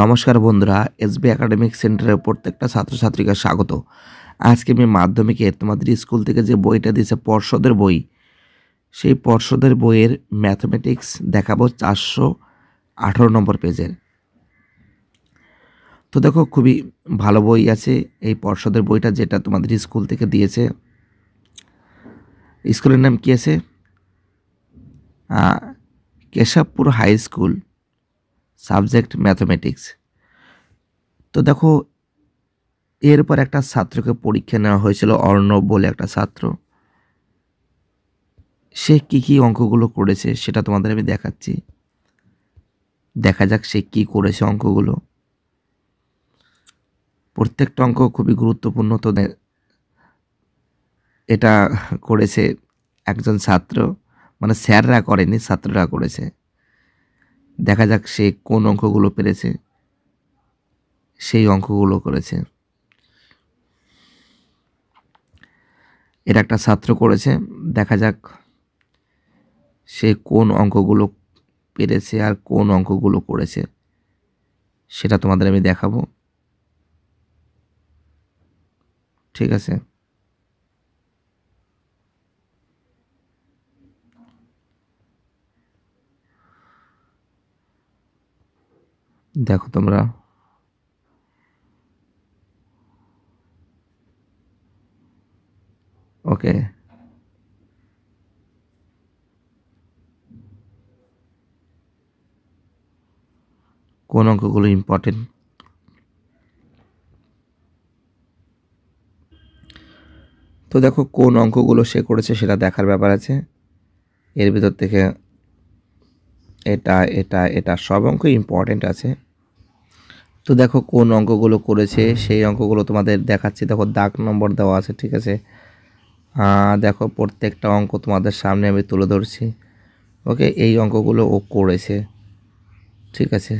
নমস্কার বন্ধুরা SB academic সেন্টারের প্রত্যেকটা ছাত্রছাত্রীকে স্বাগত আজকে আমি মাধ্যমিকে তোমাদের স্কুল থেকে যে বইটা দিয়েছে পর্ষদের বই সেই পর্ষদের বইয়ের ম্যাথমেটিক্স দেখাবো চারশো আঠারো নম্বর পেজের তো দেখো খুবই ভালো বই আছে এই পর্ষদের বইটা যেটা তোমাদের স্কুল থেকে দিয়েছে স্কুলের নাম কী আছে Keshabpur high school subject mathematics তো দেখো এরপর একটা ছাত্রকে পরীক্ষা নেওয়া হয়েছিল অর্ণব বলে একটা ছাত্র সে কী কী অঙ্কগুলো করেছে সেটা তোমাদের আমি দেখাচ্ছি দেখা যাক সে কী করেছে অঙ্কগুলো প্রত্যেকটা অঙ্ক খুবই গুরুত্বপূর্ণ তো এটা করেছে একজন ছাত্র মানে স্যাররা করেনি ছাত্ররা করেছে দেখা যাক সে কোন অঙ্কগুলো পেরেছে সেই অঙ্কগুলো করেছে এটা একটা ছাত্র করেছে দেখা যাক সে কোন অঙ্কগুলো পেরেছে আর কোন অঙ্কগুলো করেছে সেটা তোমাদের আমি দেখাবো ঠিক আছে দেখো তোমরা ওকে কোন অঙ্কগুলো ইম্পর্টেন্ট তো দেখো কোন অঙ্কগুলো সে করেছে সেটা দেখার ব্যাপার আছে এর ভিতর থেকে এটা এটা এটা সব অঙ্ক ইম্পর্টেন্ট আছে তো দেখো কোন অঙ্কগুলো করেছে সেই অঙ্কগুলো তোমাদের দেখাচ্ছি দেখো দাগ নম্বর দেওয়া আছে ঠিক আছে দেখো প্রত্যেকটা অঙ্ক তোমাদের সামনে আমি তুলে ধরছি ওকে এই অঙ্কগুলো ও করেছে ঠিক আছে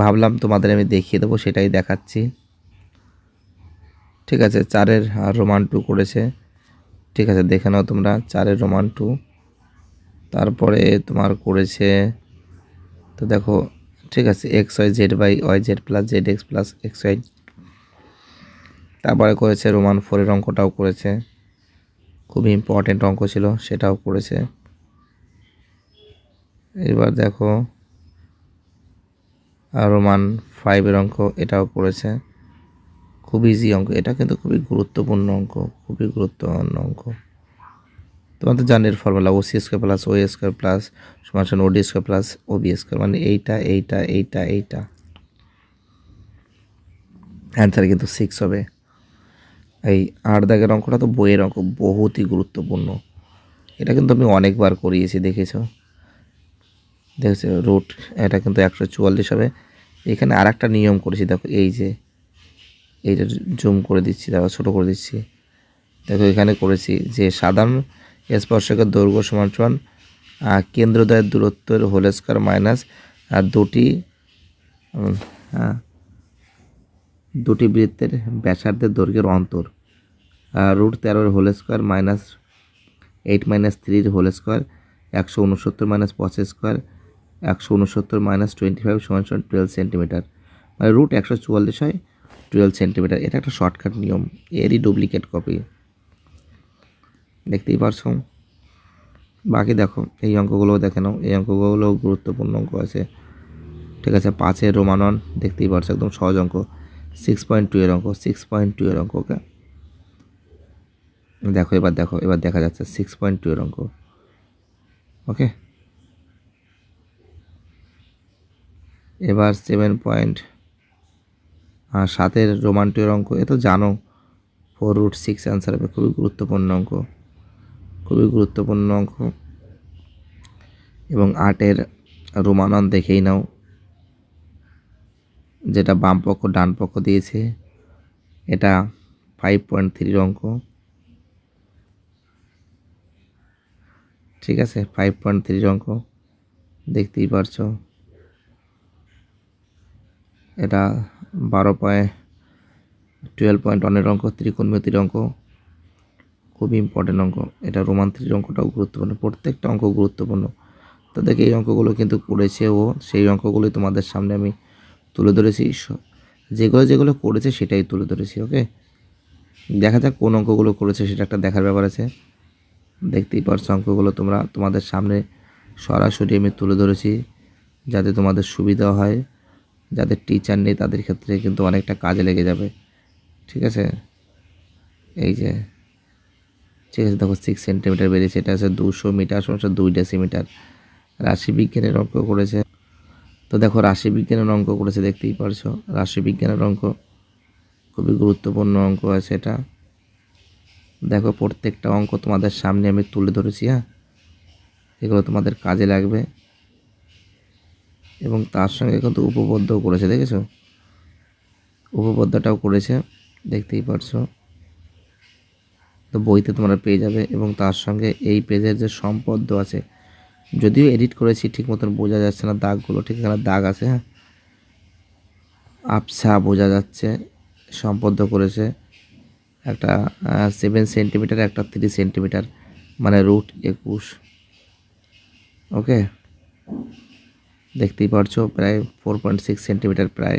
ভাবলাম তোমাদের আমি দেখিয়ে দেবো সেটাই দেখাচ্ছি ঠিক আছে চারের রোমান টু করেছে ঠিক আছে দেখে নাও তোমরা চারের রোমান টু তারপরে তোমার করেছে তো দেখো ঠিক আছে x y z by y z plus z x plus x y তারপরে করেছে রোমান ফোরের অঙ্কটাও করেছে খুবই ইম্পর্টেন্ট অঙ্ক ছিল সেটাও করেছে এবার দেখো আর রোমান ফাইভের অঙ্ক এটাও করেছে খুব ইজি অঙ্ক এটা কিন্তু খুবই গুরুত্বপূর্ণ অঙ্ক খুবই গুরুত্বপূর্ণ অঙ্ক তোমাদের জানের formula OC square plus O square plus সমান OD square plus O B square মানে এইটা এইটা এইটা এইটা অ্যান্সার কিন্তু সিক্স হবে এই আট দাগের অঙ্কটা তো বইয়ের অঙ্ক বহুতই গুরুত্বপূর্ণ এটা কিন্তু আমি অনেকবার করিয়েছি দেখেছ দেখেছ রুট এটা কিন্তু একশো চুয়াল্লিশ হবে এখানে আর একটা নিয়ম করেছি দেখো এই যে এইটা জুম করে দিচ্ছি দেখো ছোটো করে দিচ্ছি দেখো এখানে করেছি যে সাধারণ স্পর্শকের দৈর্ঘ্য সমান সমান কেন্দ্রদয়ের দূরত্বের হোল স্কোয়ার মাইনাস দুটি দুটি বৃত্তের ব্যাসার্ধের দৈর্ঘ্যের অন্তর রুট তেরোর whole square minus eight minus থ্রির হোল স্কোয়ার একশো উনসত্তর মাইনাস পঁচিশ স্কোয়ার একশো উনসত্তর মাইনাস টোয়েন্টি ফাইভ সমান সমান টুয়েলভ সেন্টিমিটার মানে রুট একশো চুয়াল্লিশ হয় টুয়েলভ সেন্টিমিটার এটা একটা শর্টকাট নিয়ম এরই ডুপ্লিকেট কপি দেখতেই পারছো বাকি দেখো এই অঙ্কগুলোও দেখে নাও এই অঙ্কগুলো গুরুত্বপূর্ণ অঙ্ক আছে ঠিক আছে পাঁচের রোমানন দেখতেই পারছো একদম সহজ অঙ্ক সিক্স পয়েন্ট টু এর অঙ্ক সিক্স পয়েন্ট টু এর অঙ্ক ওকে দেখো এবার দেখো এবার দেখা যাচ্ছে সিক্স পয়েন্ট টু এর অঙ্ক ওকে এবার সেভেন পয়েন্ট সাতের রোমান টু এর অঙ্ক এ তো জানো ফোর রুট সিক্স অ্যান্সার হবে খুবই গুরুত্বপূর্ণ অঙ্ক খুবই গুরুত্বপূর্ণ অঙ্ক এবং আটের রোমানন দেখেই নাও যেটা বাম পক্ষ ডান পক্ষ দিয়েছে এটা ফাইভ পয়েন্ট থ্রির অঙ্ক ঠিক আছে ফাইভ পয়েন্ট থ্রির অঙ্ক দেখতেই পারছ এটা বারো পয়েন্ট টুয়েলভ পয়েন্ট ওয়ানের অঙ্ক ত্রিকোণমিতির অঙ্ক খুবই ইম্পর্টেন্ট অঙ্ক এটা রোমান থ্রির অঙ্কটাও গুরুত্বপূর্ণ প্রত্যেকটা অঙ্ক গুরুত্বপূর্ণ তাদেরকে এই অঙ্কগুলো কিন্তু করেছে ও সেই অঙ্কগুলোই তোমাদের সামনে আমি তুলে ধরেছি যেগুলো যেগুলো করেছে সেটাই তুলে ধরেছি ওকে দেখা যাক কোন অঙ্কগুলো করেছে সেটা একটা দেখার ব্যাপার আছে দেখতেই পারছো অঙ্কগুলো তোমরা তোমাদের সামনে সরাসরি আমি তুলে ধরেছি যাতে তোমাদের সুবিধা হয় যাদের টিচার নেই তাদের ক্ষেত্রে কিন্তু অনেকটা কাজে লেগে যাবে ঠিক আছে এই যে ঠিক আছে দেখো সিক্স সেন্টিমিটার বেড়েছে এটা আছে দুশো মিটার সমস্যা দুই ডেসিমিটার রাশিবিজ্ঞানের অঙ্ক করেছে তো দেখো রাশিবিজ্ঞানের অঙ্ক করেছে দেখতেই পারছো রাশিবিজ্ঞানের অঙ্ক খুবই গুরুত্বপূর্ণ অঙ্ক আছে এটা দেখো প্রত্যেকটা অঙ্ক তোমাদের সামনে আমি তুলে ধরেছি হ্যাঁ এগুলো তোমাদের কাজে লাগবে এবং তার সঙ্গে কিন্তু উপপদ্যও করেছে দেখেছো উপপদ্যটাও করেছে দেখতেই পারছো তো বইতে তোমরা পেয়ে যাবে এবং তার সঙ্গে এই পেজের যে সম্পদ আছে যদিও এডিট করেছি ঠিক মতন বোঝা যাচ্ছে না দাগগুলো ঠিক এখানে দাগ আছে হ্যাঁ আপসা বোঝা যাচ্ছে সম্পদ করেছে একটা সেভেন সেন্টিমিটার একটা থ্রি সেন্টিমিটার মানে রুট একুশ ওকে দেখতেই পারছো প্রায় ফোর পয়েন্ট সিক্স সেন্টিমিটার প্রায়